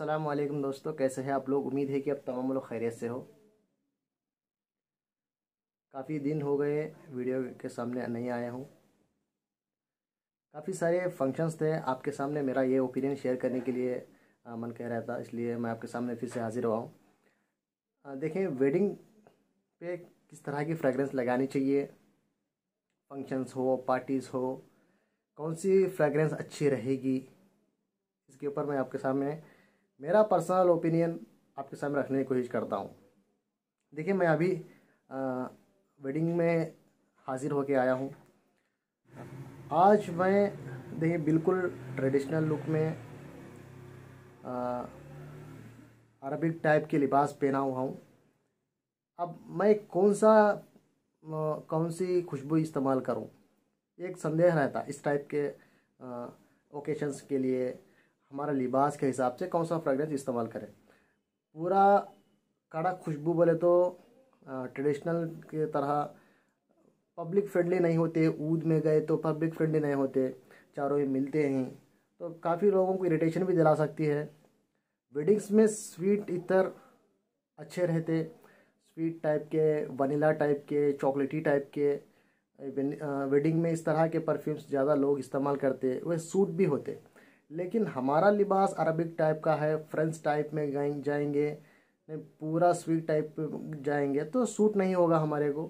असलम दोस्तों कैसे हैं आप लोग उम्मीद है कि आप तमाम लोग खैरियत से हो काफ़ी दिन हो गए वीडियो के सामने नहीं आया हूँ काफ़ी सारे फंक्शंस थे आपके सामने मेरा ये ओपिनियन शेयर करने के लिए मन कह रहा था इसलिए मैं आपके सामने फिर से हाजिर हुआ हूँ देखें वेडिंग पे किस तरह की फ्रेगरेंस लगानी चाहिए फंक्शंस हो पार्टीज़ हो कौन सी फ्रेगरेंस अच्छी रहेगी इसके ऊपर मैं आपके सामने मेरा पर्सनल ओपिनियन आपके सामने रखने की कोशिश करता हूँ देखिए मैं अभी आ, वेडिंग में हाज़िर होके आया हूँ आज मैं देखिए बिल्कुल ट्रेडिशनल लुक में अरबिक टाइप के लिबास पहना हुआ हूँ अब मैं कौन सा कौन सी खुशबू इस्तेमाल करूँ एक संदेह रहता इस टाइप के ओकेशंस के लिए हमारा लिबास के हिसाब से कौन सा फ्रेगरेंस इस्तेमाल करें पूरा कड़ा खुशबू बोले तो ट्रेडिशनल के तरह पब्लिक फ्रेंडली नहीं होते ऊद में गए तो पब्लिक फ्रेंडली नहीं होते चारों ही मिलते हैं तो काफ़ी लोगों को इरिटेशन भी दिला सकती है वेडिंग्स में स्वीट इतर अच्छे रहते स्वीट टाइप के वनीला टाइप के चॉकलेटी टाइप के वेडिंग में इस तरह के परफ्यूम्स ज़्यादा लोग इस्तेमाल करते वह सूट भी होते लेकिन हमारा लिबास अरबिक टाइप का है फ्रेंच टाइप में जाएंगे पूरा स्वीट टाइप जाएंगे तो सूट नहीं होगा हमारे को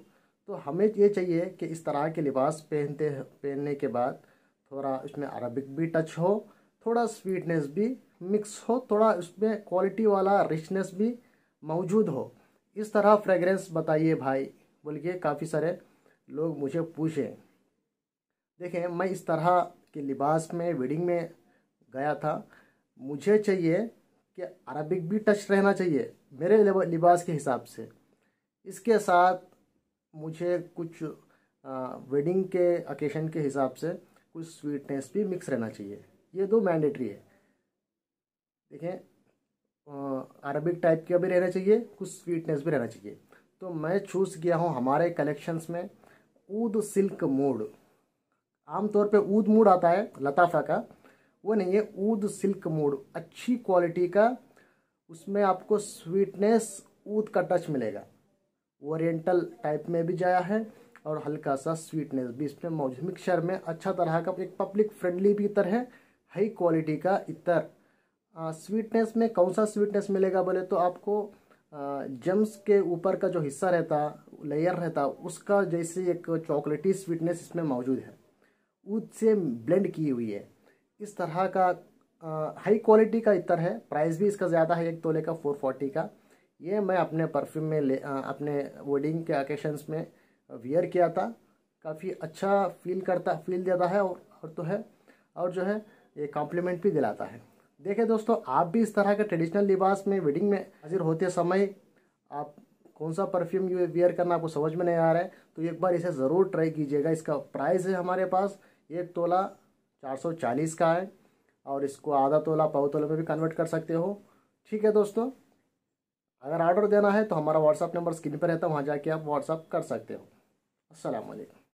तो हमें ये चाहिए कि इस तरह के लिबास पहनते पहनने के बाद थोड़ा इसमें अरबिक भी टच हो थोड़ा स्वीटनेस भी मिक्स हो थोड़ा उसमें क्वालिटी वाला रिचनेस भी मौजूद हो इस तरह फ्रेगरेंस बताइए भाई बोल के काफ़ी सारे लोग मुझे पूछें देखें मैं इस तरह के लिबास में वेडिंग में गया था मुझे चाहिए कि अरबिक भी टच रहना चाहिए मेरे लिबास के हिसाब से इसके साथ मुझे कुछ वेडिंग के अकेशन के हिसाब से कुछ स्वीटनेस भी मिक्स रहना चाहिए ये दो मैंडेटरी है देखें अरबिक टाइप का भी रहना चाहिए कुछ स्वीटनेस भी रहना चाहिए तो मैं चूज़ किया हूँ हमारे कलेक्शंस में ऊद सिल्क मूड आमतौर पे ऊद मूड आता है लताफा का वो नहीं है ऊद सिल्क मोड अच्छी क्वालिटी का उसमें आपको स्वीटनेस ऊद का टच मिलेगा ओरिएंटल टाइप में भी जाया है और हल्का सा स्वीटनेस भी इसमें मौजूद मिक्सचर में अच्छा तरह का एक पब्लिक फ्रेंडली भी इतर है हाई क्वालिटी का इतर स्वीटनेस में कौन सा स्वीटनेस मिलेगा बोले तो आपको जम्स के ऊपर का जो हिस्सा रहता लेयर रहता उसका जैसे एक चॉकलेटी स्वीटनेस इसमें मौजूद है ऊद से ब्लेंड की हुई है इस तरह का हाई क्वालिटी का इतर है प्राइस भी इसका ज़्यादा है एक तोले का फोर फोर्टी का ये मैं अपने परफ्यूम में ले आ, अपने वेडिंग के ओकेशंस में वियर किया था काफ़ी अच्छा फील करता फील देता है और, और तो है और जो है ये कॉम्प्लीमेंट भी दिलाता है देखिए दोस्तों आप भी इस तरह के ट्रेडिशनल लिबास में वेडिंग में हाजिर होते समय आप कौन सा परफ्यूम वियर करना आपको समझ में नहीं आ रहा है तो एक बार इसे ज़रूर ट्राई कीजिएगा इसका प्राइस है हमारे पास एक तोला 440 का है और इसको आधा तोला पाव तोला में भी कन्वर्ट कर सकते हो ठीक है दोस्तों अगर ऑर्डर देना है तो हमारा व्हाट्सअप नंबर स्क्रीन पर रहता है वहाँ जाके आप व्हाट्सअप कर सकते हो असलकम